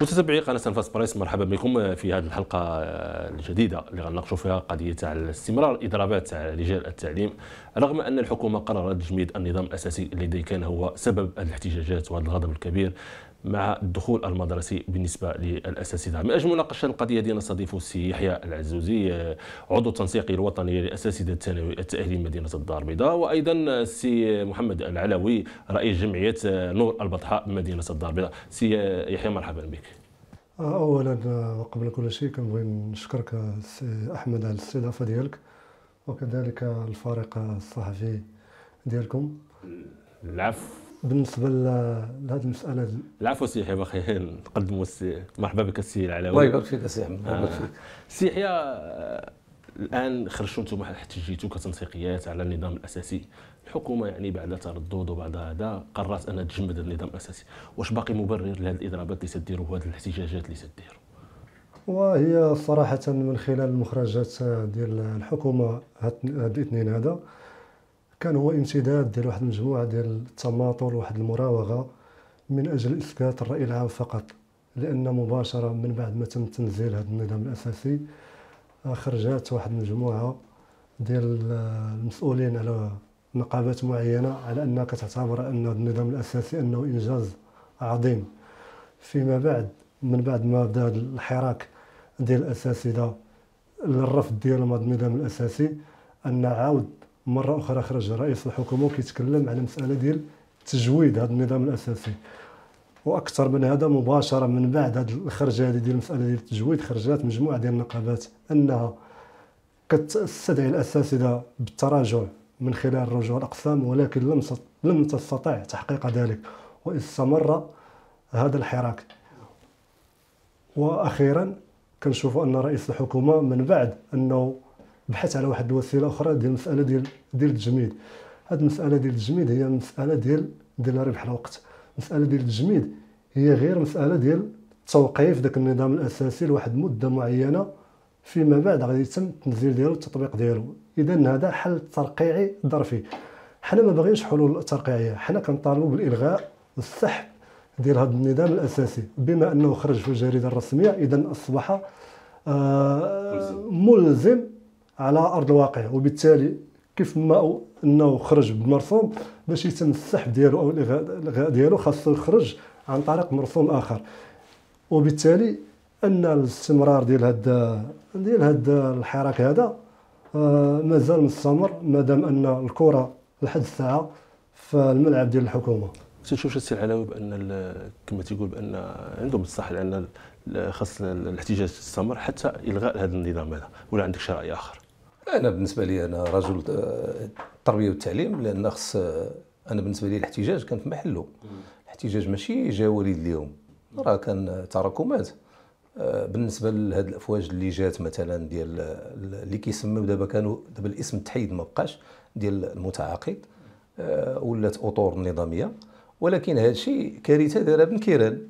متتبعي قناة أنفاس بريس مرحبا بكم في هذه الحلقة آه، الجديدة اللي غنناقشوا فيها قضية على استمرار إضرابات على رجال التعليم رغم أن الحكومة قررت تجميد النظام الأساسي الذي كان هو سبب الاحتجاجات وهذا الغضب الكبير مع الدخول المدرسي بالنسبه للاساتذه من اجل مناقشه القضيه ديالنا نستضيف السي يحيى العزوزي آه، عضو التنسيقي الوطني للاساتذه الثانوي التاهيلي مدينه الدار البيضاء وايضا السي محمد العلوي رئيس جمعيه آه، نور البطحاء مدينه الدار البيضاء سي يحيى مرحبا بك آه، اولا وقبل كل شيء كنبغي نشكرك سي احمد على الاستضافه ديالك وكذلك الفريق الصحفي ديالكم العفو بالنسبه لهذه المساله دي. العفو سي يحيى باخي نقدموا السي مرحبا بك السي العلاوي الله يبارك آه. فيك السي احمد سي يحيى آه، الان خرجتوا انتم احتجيتوا كتنسيقيات على النظام الاساسي الحكومه يعني بعد تردد وبعد هذا قررت انها تجمد النظام الاساسي واش باقي مبرر لهذه الاضرابات اللي تديروا وهذه الاحتجاجات اللي تديروا وهي صراحه من خلال المخرجات ديال الحكومه هاد الاثنين هذا كان هو امتداد ديال واحد المجموعه ديال التماطل وواحد المراوغه من اجل اثبات الراي العام فقط لان مباشره من بعد ما تم تنزيل هذا النظام الاساسي آه، خرجات واحد المجموعه ديال المسؤولين على نقابات معينه على انها كتعتبر ان النظام الاساسي انه انجاز عظيم فيما بعد من بعد ما بدا الحراك ديال الاساتذه للرفض ديالهم هذا النظام الاساسي ان عاود مره اخرى خرج رئيس الحكومه كيتكلم على مساله ديال تجويد هذا النظام الاساسي واكثر من هذا مباشره من بعد هذه الخرجه هذه ديال المساله ديال التجويد خرجات مجموعه ديال النقابات انها كتستدعي الاساتذه بالتراجع من خلال رجوع الاقسام ولكن لم لم تستطع تحقيق ذلك واستمر هذا الحراك واخيرا كنشوفوا ان رئيس الحكومه من بعد انه بحث على واحد الوسيله اخرى ديال المساله ديال ديال التجميد هاد المساله ديال التجميد هي المساله ديال ديال ربح الوقت المساله ديال التجميد هي غير مساله ديال توقيف داك النظام الاساسي لواحد مده معينه فيما بعد غادي يتم التنزيل ديالو والتطبيق ديالو اذا هذا حل ترقيعي ظرفي حنا ما باغيينش حلول ترقيعيه حنا كنطالبوا بالالغاء والسحب ديال هذا النظام الاساسي بما انه خرج في الجريده الرسميه اذا اصبح آه ملزم على ارض الواقع وبالتالي كيف ما انه خرج بمرسوم باش يتم السحب ديالو او الغاء ديالو خاصو يخرج عن طريق مرسوم اخر وبالتالي ان الاستمرار ديال هاد ديال هاد الحراك هذا آه مازال مستمر مادام ان الكره لحد الساعه في الملعب ديال الحكومه تنشوف السي العلوي بان كما تيقول بان عندهم الصح لان خاص الاحتجاج تستمر حتى الغاء هذا النظام هذا ولا عندك شي راي اخر انا بالنسبه لي انا رجل آه، التربيه والتعليم لان خص آه، انا بالنسبه لي الاحتجاج كان في محله الاحتجاج ماشي جا وليد اليوم راه كان تراكمات آه، بالنسبه لهاد الافواج اللي جات مثلا ديال اللي كيسميو دابا كانوا دابا الاسم تحيد ما بقاش ديال المتعاقد ولات اطور نظاميه ولكن هذا الشيء كارثه دايره بنكيران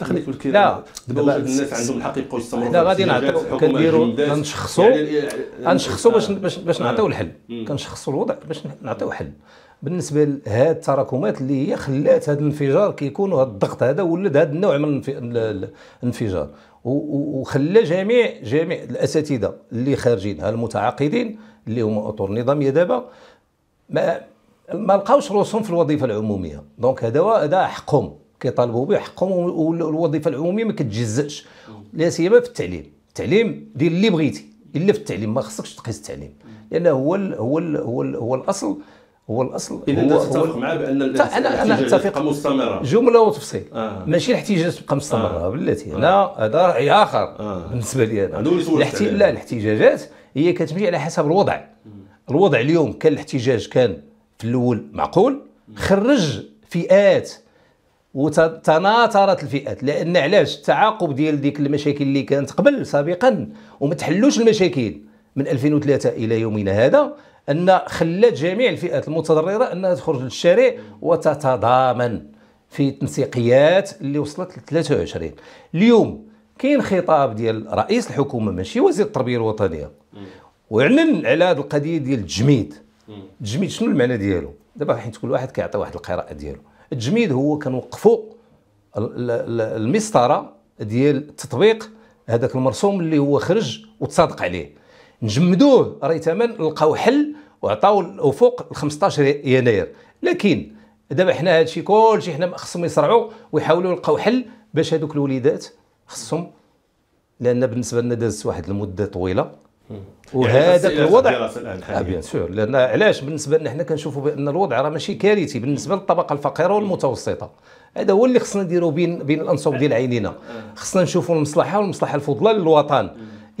تخلي لا دابا الناس عندهم الحق يبقاو يستمروا لا غادي نعطيو كنديروا غنشخصوا يعني غنشخصوا باش باش, باش نعطيو الحل كنشخصوا الوضع باش نعطيو حل بالنسبه لهاد التراكمات اللي هي خلات هذا الانفجار كيكون هذا الضغط هذا ولد هذا النوع من الانفجار وخلى جميع جميع الاساتذه اللي خارجين المتعاقدين اللي هما اطر نظاميه دابا ما ما لقاوش روسهم في الوظيفه العموميه دونك هذا هذا حقهم كيطالبوا به حقهم والوظيفه العموميه ما كتجزاش لا سيما في التعليم التعليم دير اللي بغيتي الا في التعليم ما خصكش تقيس التعليم لان هو الـ هو الـ هو, الـ هو الاصل هو الاصل إذا هو تتفق معاه بان انا انا اتفق مستمره جمله وتفصيل آه. ماشي الاحتجاجات تبقى آه. مستمره آه. بلاتي انا هذا آه. راي اخر آه. بالنسبه لي انا الاحت... لا الاحتجاجات هي كتمشي على حسب الوضع الوضع اليوم كان الاحتجاج كان في الاول معقول خرج فئات وتناثرت الفئات لان علاش التعاقب ديال ديك المشاكل اللي كانت قبل سابقا وما تحلوش المشاكل من 2003 الى يومنا هذا ان خلات جميع الفئات المتضرره انها تخرج للشارع وتتضامن في التنسيقيات اللي وصلت ل 23 اليوم كاين خطاب ديال رئيس الحكومه ماشي وزير التربيه الوطنيه واعلن على هذه القضيه ديال التجميد التجميد شنو المعنى ديالو دابا حيت كل واحد كيعطي واحد القراءه ديالو التجميد هو كنوقفوا المسطره ديال تطبيق هذاك المرسوم اللي هو خرج وتصادق عليه نجمدوه راه ثمن لقاو حل وعطاو فوق 15 يناير لكن دابا حنا هادشي كلشي حنا خصهم يسرعوا ويحاولوا يلقاو حل باش هذوك الوليدات خصهم لان بالنسبه لنا دازت واحد المده طويله وهذا يعني الوضع آه، بيان سور لان علاش بالنسبه لنا حنا كنشوفوا بان الوضع راه ماشي كارثي بالنسبه للطبقه الفقيره والمتوسطه هذا هو اللي خصنا نديرو بين بين الانصوب ديال عينينا خصنا نشوفوا المصلحه والمصلحه الفضلى للوطن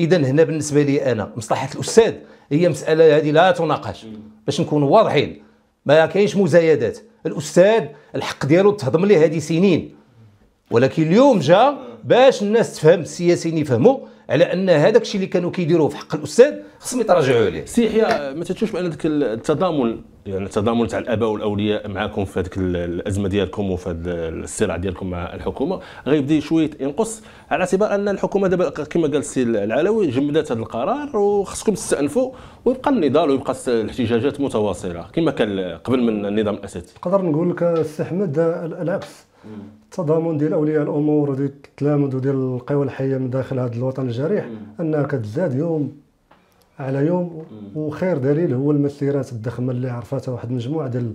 اذا هنا بالنسبه لي انا مصلحه الاستاذ هي مساله هذه لا تناقش باش نكونوا واضحين ما كاينش مزايدات الاستاذ الحق ديالو تهضم ليه هذه سنين ولكن اليوم جا باش الناس تفهم السياسيين يفهموا على ان هذاك الشيء اللي كانوا كيديروه في حق الاستاذ خصهم يتراجعوا عليه سي يحيى ما تشوفش بان ذاك التضامن يعني التضامن تاع الاباء والاولياء معكم في هذيك الازمه ديالكم وفي هذا الصراع ديالكم مع الحكومه غيبدا شويه ينقص على اعتبار ان الحكومه دابا كما قال السي العلوي جمدات هذا القرار وخصكم تستانفوا ويبقى النضال ويبقى الاحتجاجات متواصله كما كان قبل من النظام الاساسي نقدر نقول لك السي احمد العكس التضامن ديال اولياء الامور وديال التلامذ وديال القوى الحيه من داخل هذا الوطن الجريح انها كتزاد يوم على يوم وخير دليل هو المسيرات الضخمه اللي عرفتها واحد المجموعه ديال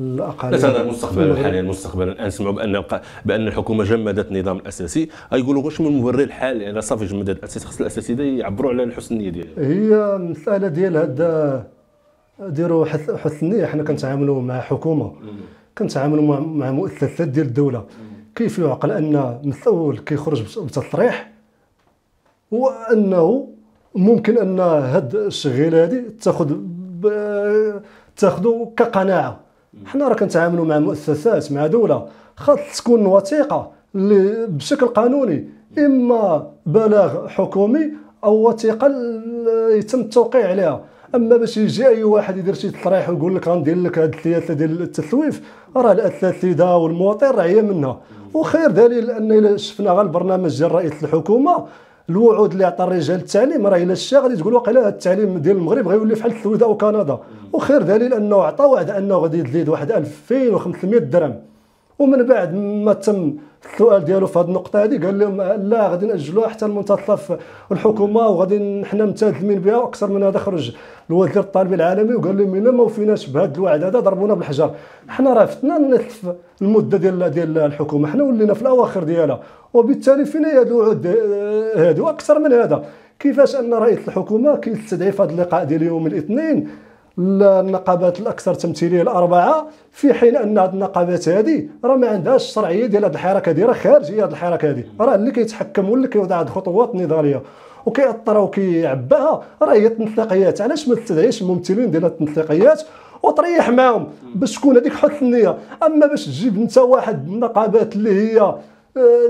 الاقاليم هذا المستقبل حاليا المستقبل الان نسمعوا بان بان الحكومه جمدت النظام الاساسي يقولوا واش من مبرر الحال يعني صافي جمدت الاساسي خص الاساسي يعبروا على الحسن النيه ديالهم هي مساله ديال هذا ديروا حسن النيه حنا كنتعاملوا مع حكومه كنتعاملوا مع مؤسسات ديال الدوله كيف يعقل ان من كيخرج بتصريح وانه ممكن ان هاد الشغيله هذه تاخذ تاخذوا كقناعه حنا راه كنتعاملوا مع مؤسسات مع دوله خاص تكون وثيقه اللي بشكل قانوني اما بلاغ حكومي او وثيقه يتم التوقيع عليها اما باش يجي اي واحد يدير شي تصريح ويقول لك غندير لك هاد الثلاثه ديال التسويف راه الاساتذه والمواطن راه هي منها وخير دليل ان الا شفنا غير البرنامج ديال رئيس الحكومه الوعود اللي عطى الرجال التعليم راه الا الشا غادي تقول واقيلا التعليم ديال المغرب غيولي بحال السويداء وكندا وخير دليل انه عطى وعد انه غادي يزيد واحد 2500 درهم ومن بعد ما تم السؤال ديالو في هذه النقطه هذه قال لهم لا غادي ناجلوها حتى المنتصف الحكومه وغادي حنا متادمين بها واكثر من هذا خرج الوزير الطالبي العالمي وقال لهم الا ما وفيناش بهذا الوعد هذا ضربونا بالحجر حنا راه فتنا نصف المده ديال ديال الحكومه حنا ولينا في الاواخر ديالها وبالتالي فينا هذه الوعود هذه واكثر من هذا كيفاش ان رئيس الحكومه كيستدعي في هذا اللقاء ديال يوم الاثنين النقابات الاكثر تمثيليه الاربعه في حين ان هذه النقابات هذه راه ما عندهاش الشرعيه ديال هذه الحركه هذه راه خارجيه هذه الحركه هذه راه اللي كيتحكم واللي كيوضع هذه الخطوات النضاليه وكيأثر وكيعباها راه هي التنسيقيات علاش ما تستدعيش الممثلين ديال التنسيقيات وتريح معاهم باش تكون هذيك حسن النيه اما باش تجيب انت واحد النقابات اللي هي آه،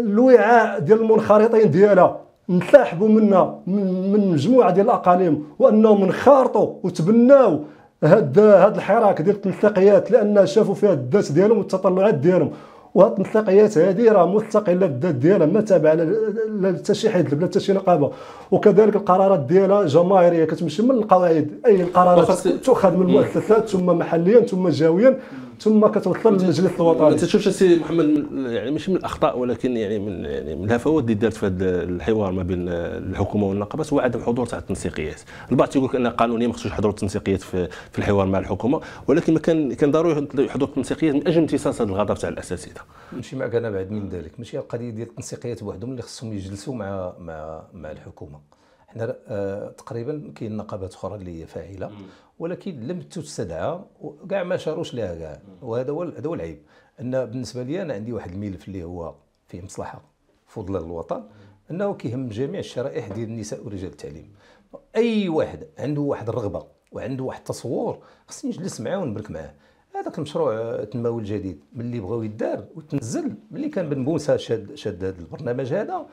الوعاء ديال المنخرطين ديالها انسحبوا منا من مجموعه ديال الاقاليم وانهم انخرطوا وتبناوا هاد هاد الحراك ديال التنسيقيات لان شافوا فيها الذات ديالهم والتطلعات ديالهم وهاد التنسيقيات هادي راه مستقله بالذات ديالها ما تابعه لا حتى شي حد بلا حتى شي نقابه وكذلك القرارات ديالها جماهيريه كتمشي من القواعد اي القرارات تؤخذ من المؤسسات ثم محليا ثم جاويا ثم كتوصل للمجلس الوطني انت تشوف سي محمد يعني ماشي من الاخطاء ولكن يعني من يعني من الهفوات اللي دارت في هذا الحوار ما بين الحكومه والنقابات هو عدم حضور تاع التنسيقيات البعض تيقول لك ان قانونيا ما خصوش يحضروا التنسيقيات في, في الحوار مع الحكومه ولكن ما كان كان ضروري يحضروا التنسيقيات من اجل امتصاص هذا الغضب تاع الاساتذه ماشي معك انا بعد من ذلك ماشي القضيه ديال التنسيقيات بوحدهم اللي خصهم يجلسوا مع مع مع الحكومه حنا آه، تقريبا كاين نقابات اخرى اللي هي فاعله ولكن لم تستدعى وكاع ما شاروش لها كاع وهذا هو هذا هو العيب ان بالنسبه لي انا عندي واحد الملف اللي هو فيه مصلحه فضل للوطن انه كيهم جميع الشرائح ديال النساء ورجال التعليم اي واحد عنده واحد الرغبه وعنده واحد التصور خصني نجلس معاه ونبرك معاه هذاك المشروع التنموي آه، الجديد ملي بغاو يدار وتنزل ملي كان بن موسى شاد شاد هذا البرنامج هذا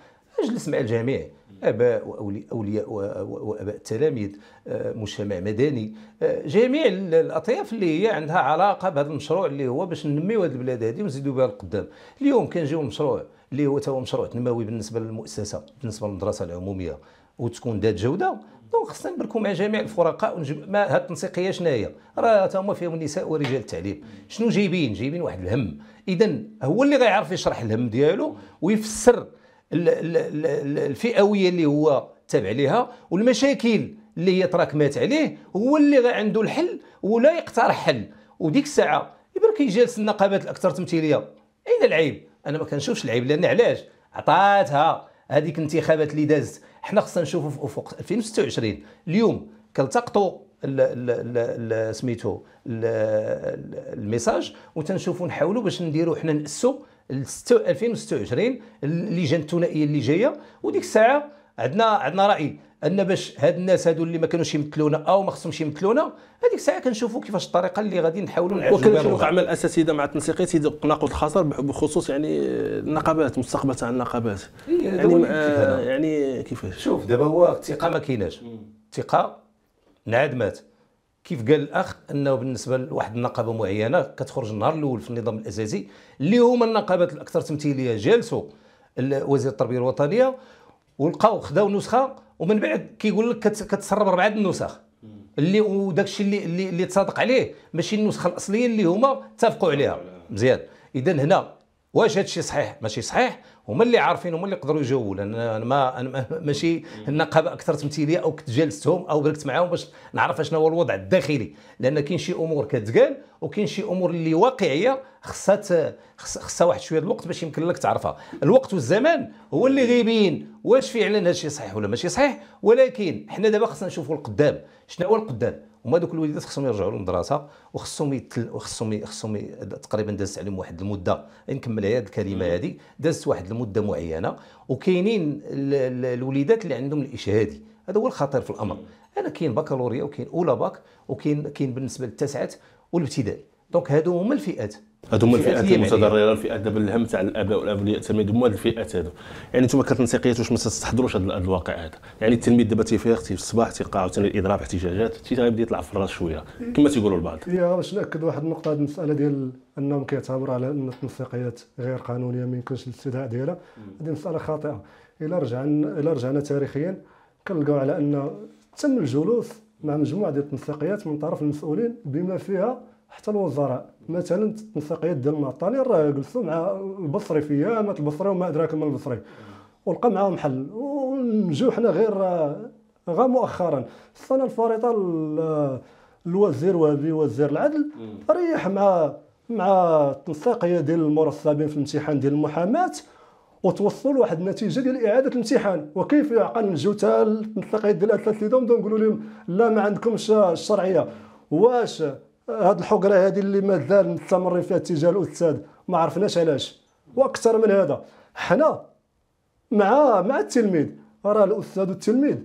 اجلس مع الجميع اباء واولياء واباء التلاميذ آه، مجتمع مدني آه، جميع الاطياف اللي هي عندها علاقه بهذا المشروع اللي هو باش ننميو هذه البلاد هذه ونزيدوا بها لقدام اليوم كنجيو مشروع اللي هو هو مشروع تنموي بالنسبه للمؤسسه بالنسبه للمدرسه العموميه وتكون ذات جوده دونك خصنا نبركوا مع جميع الفرقاء ونجم ما هاد التنسيقيه شنو هي راه تا هما فيهم النساء ورجال التعليم شنو جايبين جايبين واحد الهم اذا هو اللي غيعرف يشرح الهم ديالو ويفسر الفئويه اللي هو تابع ليها والمشاكل اللي هي تراكمات عليه هو اللي عنده الحل ولا يقترح حل وديك الساعه يبان كيجالس النقابات الاكثر تمثيليه اين العيب انا ما كنشوفش العيب لان علاش عطاتها هذيك الانتخابات اللي دازت حنا خصنا نشوفوا في افق 2026 اليوم كنلتقطوا سميتو الميساج وتنشوفوا نحاولوا باش نديروا حنا نأسوا 2026 اللجان الثنائيه اللي جايه وديك الساعه عندنا عندنا راي ان باش هاد الناس هادو اللي ما كانوش يمثلونا او ما خصهمش يمثلونا هذيك الساعه كنشوفوا كيفاش الطريقه اللي غادي نحاولوا نعالجوا وكان في وقع مع الاساتذه مع التنسيقيه سيدي ناقض خاطر بخصوص يعني النقابات مستقبل تاع النقابات إيه، يعني, يعني كيفاش شوف دابا هو الثقه ما كايناش الثقه انعدمت كيف قال الاخ انه بالنسبه لواحد النقابه معينه كتخرج النهار الاول في النظام الاساسي اللي هما النقابات الاكثر تمثيليه جالسوا وزير التربيه الوطنيه ولقاو خداو نسخه ومن بعد كيقول لك كتسرب اربعه النسخ اللي وداك الشيء اللي اللي, اللي تصادق عليه ماشي النسخه الاصليه اللي هما اتفقوا عليها مزيان اذا هنا واش هذا الشيء صحيح ماشي صحيح هما اللي عارفين هما اللي يقدروا يجاوبوا لان انا ما انا ماشي النقابه اكثر تمثيليه او كنت جالستهم او قلت معاهم باش نعرف اشنو هو الوضع الداخلي لان كاين شي امور كتقال وكاين شي امور اللي واقعيه خصها خصها واحد شويه الوقت باش يمكن لك تعرفها الوقت والزمان هو اللي غيبين واش فعلا هذا الشيء صحيح ولا ماشي صحيح ولكن حنا دابا خصنا نشوفوا القدام شنو هو القدام هما دوك الوليدات خصهم يرجعوا للمدرسه وخصهم يتل وخصهم خصهم تقريبا دازت عليهم واحد المده يعني نكمل هذه الكلمه هذه دازت واحد المده معينه وكاينين الوليدات اللي عندهم الاشهادي هذا هو الخطير في الامر انا كاين بكالوريا وكاين اولى باك وكاين كاين بالنسبه للتسعات والابتدائي دونك هادو هما الفئات هادو هما الفئات المتضرره الفئات دابا الهم تاع الاباء والابناء التلاميذ هما الفئات هادو يعني انتم كتنسيقيات واش ما تستحضروش هذا الواقع هذا يعني التلميذ دابا تيفيق في الصباح تيقع عاوتاني الاضراب احتجاجات تي غيبدا يطلع في الراس شويه كما تيقولوا البعض يا باش ناكد واحد النقطه هذه المساله ديال انهم كيعتبروا على ان التنسيقيات غير قانونيه ما يمكنش الاستدعاء ديالها هذه مساله خاطئه الا رجعنا الا رجعنا تاريخيا كنلقاو على ان تم الجلوس مع مجموعه ديال التنسيقيات من طرف المسؤولين بما فيها حتى الوزراء مثلا التنسيقيات ديال المعطاني راه جلسوا مع البصري في ايامات البصري وما ادراك ما البصري ولقى معاهم حل ونجيو حنا غير غا مؤخرا السنه الفريطه الوزير وهبي وزير العدل ريح مع مع التنسيقيه ديال المرصبين في الامتحان ديال المحاماه وتوصلوا لواحد النتيجه ديال اعاده الامتحان وكيف يعقل نجيو حتى التنسيقيه ديال الاساتذه ونبداو نقولوا لهم لا ما عندكمش الشرعيه واش هاد الحقره هادي اللي مازال مستمرين فيها تجاه الاستاذ ما عرفناش علاش واكثر من هذا حنا مع مع التلميذ راه الاستاذ والتلميذ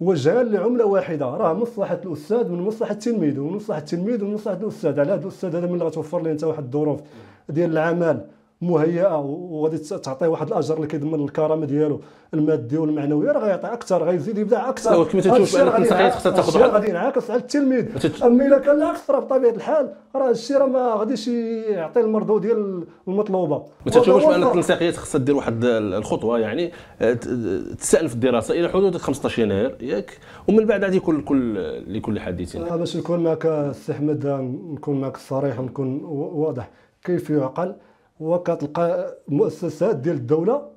وجهان لعمله واحده راه مصلحه الاستاذ من مصلحه التلميذ ومصلحه مصلحه التلميذ ومصلحه مصلحه الاستاذ على هذا الاستاذ هذا من اللي غتوفر لي انت واحد الظروف ديال العمل مهيئه وغادي تعطيه واحد الاجر اللي كيضمن الكرامه ديالو المادي والمعنوي راه غيعطي اكثر غيزيد يبدا اكثر كما تشوف التنسيقيه غادي ينعكس على التلميذ اما الا كان العكس راه بطبيعه الحال راه الشيء راه ما غاديش يعطي المردود ديال المطلوبه ما تشوفش بان التنسيقيات خصها دير واحد الخطوه يعني آه، تسال في الدراسه الى حدود 15 يناير ياك ومن بعد غادي يكون لكل لكل حديث آه، باش نكون معك السي احمد نكون معك صريح ونكون واضح كيف يعقل وكتلقى مؤسسات ديال الدوله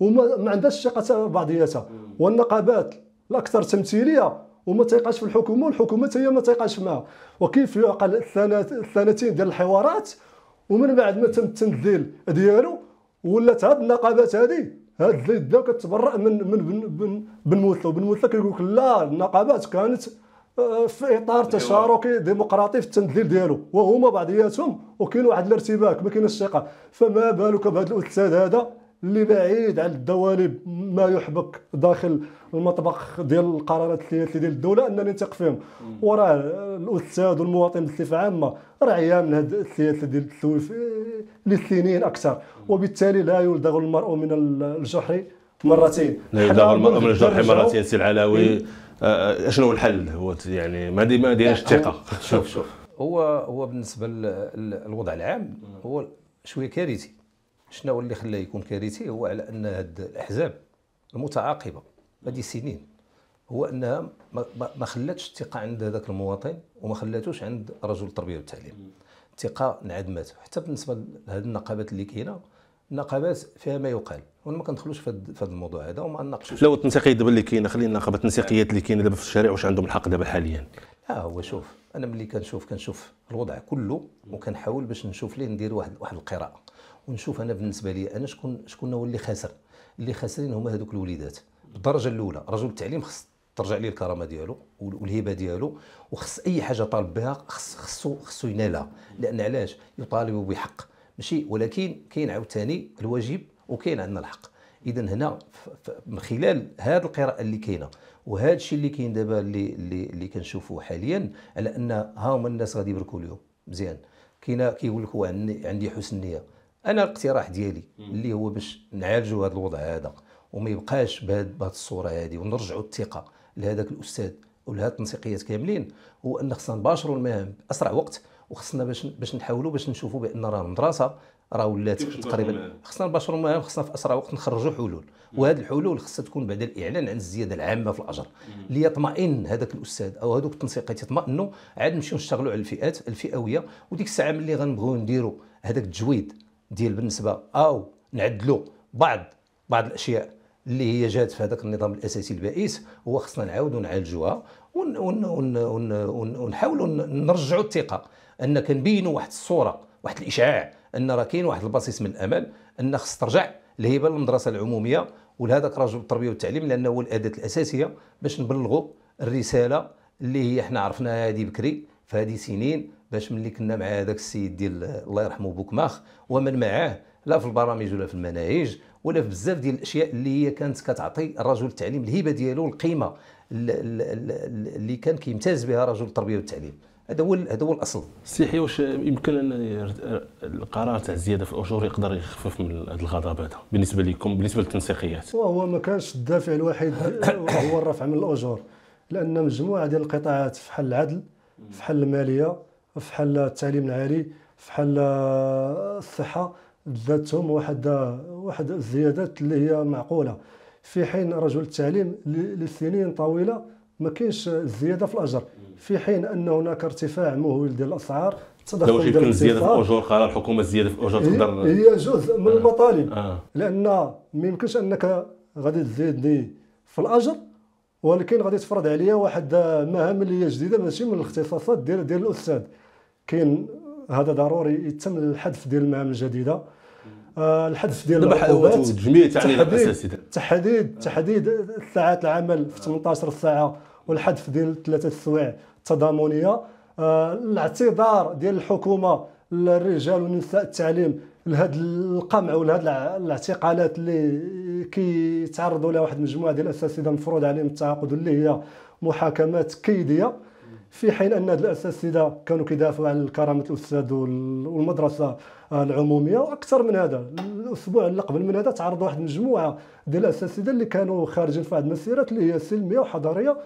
وما عندهاش الثقه بعضياتها والنقابات الاكثر تمثيليه وما تيقاش في الحكومه والحكومه هي ما تيقاش معها وكيف يعقل السنتين ديال الحوارات ومن بعد ما تم التنزيل ديالو ولات هاد النقابات هادي هاد الزيد كتبرأ من من بن بن موسى بن موسى كيقول لك لا النقابات كانت في اطار أيوة. تشاركي ديمقراطي في التندليل ديالو وهما بعضياتهم وكاين واحد الارتباك ما كاينش الثقه فما بالك بهذا الاستاذ هذا اللي بعيد على الدوالب ما يحبك داخل المطبخ ديال القرارات السياسيه ديال الدوله انني نثق فيهم وراه الاستاذ والمواطن بصفه عامه راه عيان من هذه السياسه ديال التسويف اه، لسنين اكثر وبالتالي لا يلدغ المرء من الجحر مرتين لا يلدغ المرء من الجحر مرتين سي العلاوي اشنو آه، الحل هو يعني ما دي ما ديناش الثقه شوف شوف هو هو بالنسبه للوضع العام هو شويه كارثي شنو هو اللي خلاه يكون كارثي هو على ان هاد الاحزاب المتعاقبه هذه سنين هو انها ما خلاتش الثقه عند هذاك المواطن وما خلاتوش عند رجل التربيه والتعليم الثقه انعدمت حتى بالنسبه لهذه النقابات اللي كاينه نقابات فيها ما يقال وانا ما كندخلوش في هذا الموضوع هذا وما نناقشوش لو التنسيقيه دابا اللي كاينه خلينا النقابات التنسيقيات اللي كاينه دابا في الشارع واش عندهم الحق دابا حاليا لا هو شوف انا ملي كنشوف كنشوف الوضع كله وكنحاول باش نشوف ليه ندير واحد واحد القراءه ونشوف انا بالنسبه لي انا شكون شكون هو اللي خاسر اللي خاسرين هما هذوك الوليدات بالدرجه الاولى رجل التعليم خص ترجع ليه الكرامه ديالو والهبه ديالو وخص اي حاجه طالب بها خصو خصو ينالها لان علاش يطالب بحق ماشي ولكن كاين عاوتاني الواجب وكاين عندنا الحق اذا هنا من خلال هذه القراءه اللي كاينه وهذا الشيء اللي كاين دابا اللي اللي, اللي كنشوفوه حاليا على ان ها هما الناس غادي يبركوا اليوم مزيان كاين كيقول لك عندي عندي حسن نيه انا الاقتراح ديالي اللي هو باش نعالجوا هذا الوضع هذا وما يبقاش بهذه الصوره هذه ونرجعوا الثقه لهذاك الاستاذ ولهذه التنسيقيات كاملين هو ان خصنا نباشروا المهام باسرع وقت وخصنا باش باش نحاولوا باش نشوفوا بان راه المدرسه راه ولات تقريبا خصنا نباشروا معاها خصنا في اسرع وقت نخرجوا حلول وهذه الحلول خصها تكون بعد الاعلان عن الزياده العامه في الاجر ليطمئن هذاك الاستاذ او هذوك التنسيقات يطمئنوا عاد نمشيو نشتغلوا على الفئات الفئويه وديك الساعه ملي غنبغيو نديروا هذاك التجويد ديال بالنسبه او نعدلوا بعض بعض الاشياء اللي هي جات في هذاك النظام الاساسي البائس هو خصنا نعاودوا نعالجوها ونحاولوا نرجعوا الثقه ان كنبينوا واحد الصوره واحد الاشعاع ان راه كاين واحد الباسيس من الامل ان خص ترجع الهبه للمدرسه العموميه ولهذاك رجل التربيه والتعليم لانه هو الاداه الاساسيه باش نبلغوا الرساله اللي هي حنا عرفناها هذه بكري في هذه سنين باش ملي كنا مع هذاك السيد ديال الله يرحمه بوكماخ ومن معاه لا في البرامج ولا في المناهج ولا في بزاف ديال الاشياء اللي هي كانت كتعطي الرجل التعليم الهبه ديالو القيمه اللي كان كيمتاز بها رجل التربيه والتعليم هذا هو هذا هو الاصل سيحي واش يمكن ان القرار تاع الزياده في الاجور يقدر يخفف من هذا الغضب هذا بالنسبه لكم بالنسبه للتنسيقيات وهو ما كانش الدافع الوحيد هو الرفع من الاجور لان مجموعه ديال القطاعات حل العدل حل الماليه حل التعليم العالي حل الصحه ذاتهم واحد واحد الزيادات اللي هي معقوله في حين رجل التعليم لسنين طويله ما كاينش الزياده في الاجر في حين ان هناك ارتفاع مهول ديال الاسعار واش ديال الزياده في الاجور قرار الحكومه الزياده في الاجور تقدر هي جزء من آه. المطالب آه. لان ما يمكنش انك غادي تزيدني في الاجر ولكن غادي تفرض عليا واحد مهام اللي هي جديده ماشي من الاختصاصات ديال ديال الاستاذ كاين هذا ضروري يتم الحذف ديال المهام الجديده آه، الحدث ديال العقوبات جميع التعليل الاساسي تحديد تحديد ساعات العمل في 18 ساعه والحذف ديال ثلاثه السوايع التضامنيه آه، الاعتذار ديال الحكومه للرجال ونساء التعليم لهذا القمع ولهذا الاعتقالات اللي كيتعرضوا لها واحد المجموعه ديال الاساتذه المفروض عليهم التعاقد اللي هي محاكمات كيديه في حين ان الاساتذه كانوا كيدافعوا على كرامه الاستاذ والمدرسه العموميه واكثر من هذا الاسبوع اللي قبل من هذا تعرض واحد المجموعه ديال الاساتذه اللي كانوا خارجين في واحد المسيرات اللي هي سلميه وحضاريه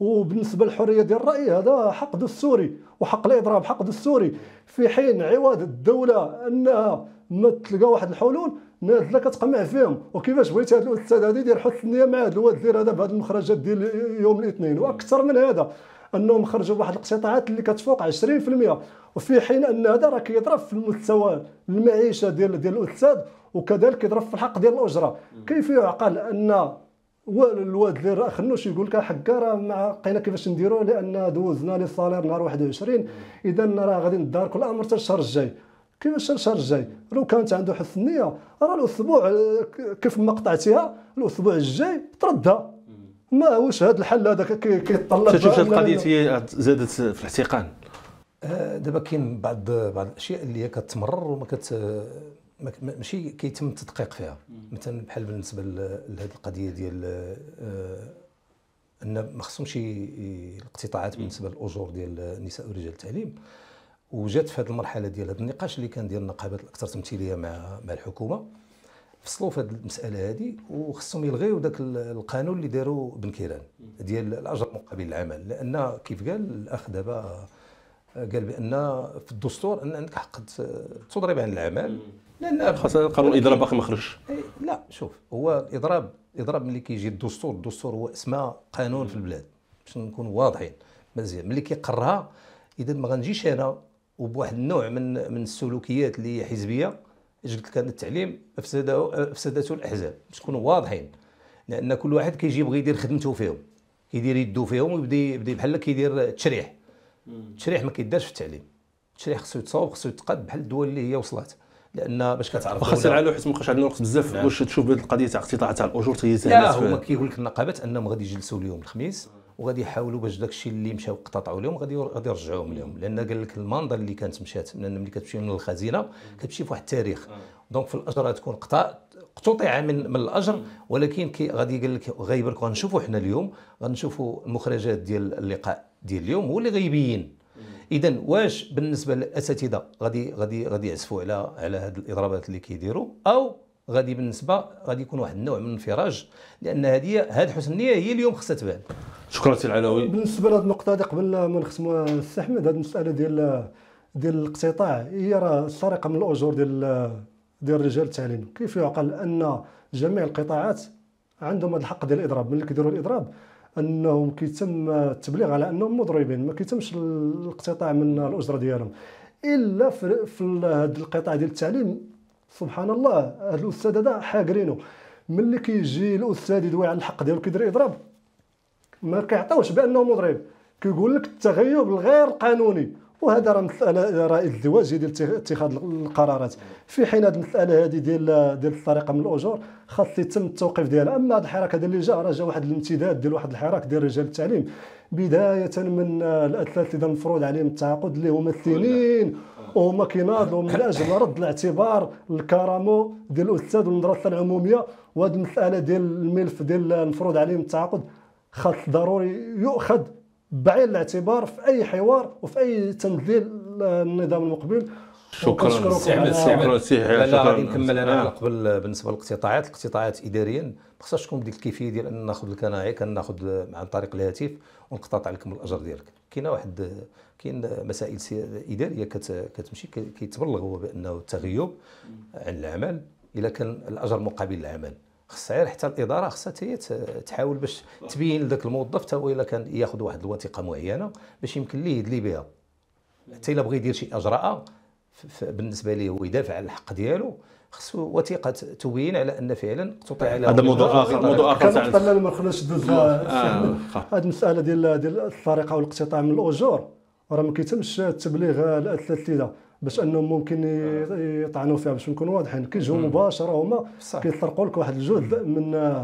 وبالنسبه للحريه ديال الراي هذا حق دستوري وحق الاضراب حق دستوري في حين عواد الدوله انها ما تلقى واحد الحلول نازله كتقمع فيهم وكيفاش بغيت هذا الاستاذ هذا يدير حسن النيه مع هذا الواد هذا بهذه المخرجات ديال يوم الاثنين واكثر من هذا انهم خرجوا بواحد الاقتطاعات اللي كتفوق 20% وفي حين ان هذا راه كيضرب في المستوى المعيشه ديال ديال الاستاذ وكذلك كيضرب في الحق ديال الاجره كيف يعقل ان الواد اللي راه خنوش يقول لك حكا راه ما لقينا كيفاش نديروه لان دوزنا لي الصالير نهار 21 اذا راه غادي ندار كل امر حتى الشهر الجاي كيفاش الشهر الجاي لو كانت عنده حسن النيه راه الاسبوع آه، كيف ما قطعتيها الاسبوع الجاي تردها ما واش هذا الحل هذا كيتطلب شفت القضيه هي زادت في الاحتقان آه، دابا كاين بعض بعض الاشياء اللي هي كتمرر وما كت ماشي كيتم التدقيق فيها مثلا بحال بالنسبه لهذه القضيه ديال آه، ان ما خصهمش الاقتطاعات بالنسبه للاجور ديال النساء ورجال التعليم وجات في هذه المرحله ديال هذا النقاش اللي كان ديال النقابات الاكثر تمثيليه مع مع الحكومه فصلوا في هذه المساله هذه وخصهم يلغيو ذاك القانون اللي داروا بن كيران ديال الاجر مقابل العمل لان كيف قال الاخ دابا قال بان في الدستور ان عندك حق تضرب عن العمل لان خاصه القانون الاضراب باقي ما خرجش لا شوف هو الاضراب الاضراب ملي كيجي الدستور الدستور هو اسمه قانون في البلاد باش نكونوا واضحين مزيان ملي كيقرها اذا ما غنجيش انا وبواحد النوع من من السلوكيات اللي هي حزبيه اش قلت لك هذا التعليم افسده افسدته الاحزاب باش نكونوا واضحين لان كل واحد كيجي يبغي يدير خدمته فيهم كيدير يدو فيهم ويبدا يبدا بحال كيدير التشريح التشريح ما كيدارش في التعليم التشريح خصو يتصاوب خصو يتقاد بحال الدول اللي هي وصلت لان باش كتعرف خاصة العالو حيت ما بقاش عندنا وقت بزاف باش نعم. تشوف هذه القضيه تاع اقتطاع تاع الاجور تيزاد لا هما كيقول لك النقابات انهم غادي يجلسوا اليوم الخميس وغادي يحاولوا باش داكشي اللي مشاو قطعوا لهم غادي غادي يرجعوهم لهم لان قال لك المنظر اللي كانت مشات لان ملي كتمشي من الخزينه كتمشي فواحد التاريخ دونك في الاجر تكون قطع قطع من من الاجر ولكن كي غادي قال لك غيبان غنشوفوا حنا اليوم غنشوفوا المخرجات ديال اللقاء ديال اليوم هو اللي غيبين اذا واش بالنسبه للاساتذه غادي غادي غادي يعزفوا على على هذه الاضرابات اللي كيديروا او غادي بالنسبه غادي يكون واحد النوع من الانفراج لان هذه هذه حسن النيه هي اليوم خصها تبان شكرا سي العلوي بالنسبه لهذه النقطه هذه قبل ما نختموا السي احمد هذه المساله ديال ديال الاقتطاع هي راه السرقه من الاجور ديال ديال رجال التعليم كيف يعقل ان جميع القطاعات عندهم هذا الحق ديال الاضراب ملي كيديروا الاضراب انهم كيتم التبليغ على انهم مضربين ما كيتمش الاقتطاع من الاجره ديالهم الا في هذا القطاع ديال التعليم سبحان الله هذا الاستاذ هذا حاقرينو ملي كيجي الاستاذ يدوي على الحق ديالو كيدير يضرب ما كيعطيوش بانه مضرب كيقول لك التغيب الغير قانوني وهذا راه مساله راه الزواج ديال اتخاذ القرارات في حين هذه المساله هذه ديال ديال السرقه من الاجور خاص يتم التوقيف ديالها اما هذه الحركه ديال اللي جا راه جا واحد الامتداد ديال واحد الحراك ديال رجال التعليم بدايه من الاساتذه المفروض عليهم التعاقد اللي هما سنين وهما كيناضلوا من اجل رد الاعتبار الكرامه ديال الاستاذ والمدرسه العموميه وهذه المساله ديال الملف ديال المفروض عليهم التعاقد خاص ضروري يؤخذ بعين الاعتبار في اي حوار وفي اي تمثيل للنظام المقبل شكرا شكرا شكرا سي انا غادي نكمل انا قبل نعم. بالنسبه للاقتطاعات الاقتطاعات اداريا ما خصهاش تكون بديك الكيفيه ديال ان ناخذ الكناعي كناخذ عن طريق الهاتف ونقتطع لكم الاجر ديالك كاينه واحد كاين مسائل اداريه كتمشي كيتبلغوا بانه التغيب عن العمل الا كان الاجر مقابل العمل خص غير حتى الاداره خصها تحاول باش تبين لذاك الموظف حتى هو الا كان ياخذ واحد الوثيقه معينه باش يمكن ليه يدلي بها حتى الا بغى يدير شي اجراء بالنسبه ليه هو يدافع على الحق ديالو خصو وثيقه تبين على ان فعلا تطيع على هذا موضوع اخر موضوع اخر تاع نتمنى ما خلاش دوز آه، آه، آه. هذه المساله ديال ديال السرقه والاقتطاع من الاجور راه ما كيتمش التبليغ الاساتذه باش انهم ممكن آه. يطعنوا فيها باش نكونوا واضحين كيجيو مباشره هما كيطرقوا لك واحد الجهد من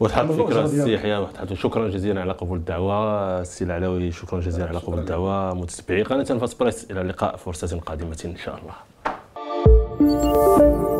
وتحط فكره السي يحيى وتحط شكرا جزيلا على قبول الدعوه السي العلوي شكرا جزيلا على قبول الدعوه متتبعي قناه بريس الى اللقاء فرصه قادمه ان شاء الله